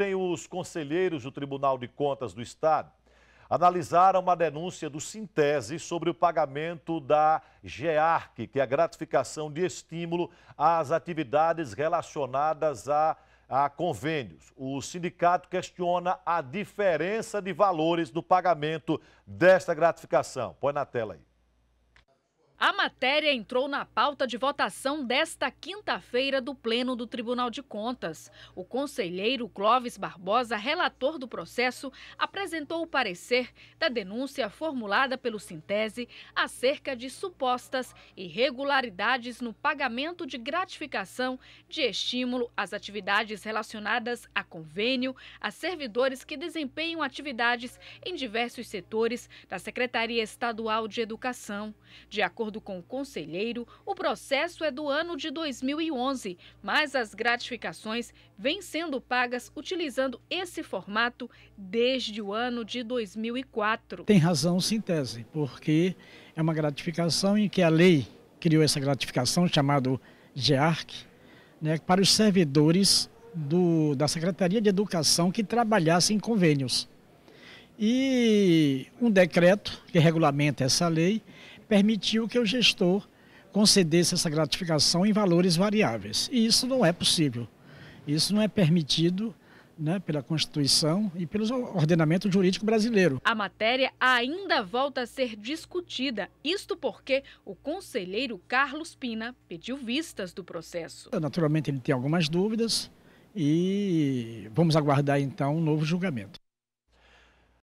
Ontem, os conselheiros do Tribunal de Contas do Estado analisaram uma denúncia do Sintese sobre o pagamento da GEARC, que é a gratificação de estímulo às atividades relacionadas a, a convênios. O sindicato questiona a diferença de valores do pagamento desta gratificação. Põe na tela aí. A matéria entrou na pauta de votação desta quinta-feira do Pleno do Tribunal de Contas. O conselheiro Clóvis Barbosa, relator do processo, apresentou o parecer da denúncia formulada pelo Sintese acerca de supostas irregularidades no pagamento de gratificação de estímulo às atividades relacionadas a convênio a servidores que desempenham atividades em diversos setores da Secretaria Estadual de Educação. De acordo acordo com o conselheiro, o processo é do ano de 2011, mas as gratificações vêm sendo pagas utilizando esse formato desde o ano de 2004. Tem razão, Sintese, porque é uma gratificação em que a lei criou essa gratificação, chamado GEARC, né, para os servidores do, da Secretaria de Educação que trabalhassem em convênios. E um decreto que regulamenta essa lei permitiu que o gestor concedesse essa gratificação em valores variáveis. E isso não é possível. Isso não é permitido né, pela Constituição e pelo ordenamento jurídico brasileiro. A matéria ainda volta a ser discutida, isto porque o conselheiro Carlos Pina pediu vistas do processo. Naturalmente, ele tem algumas dúvidas e vamos aguardar então um novo julgamento.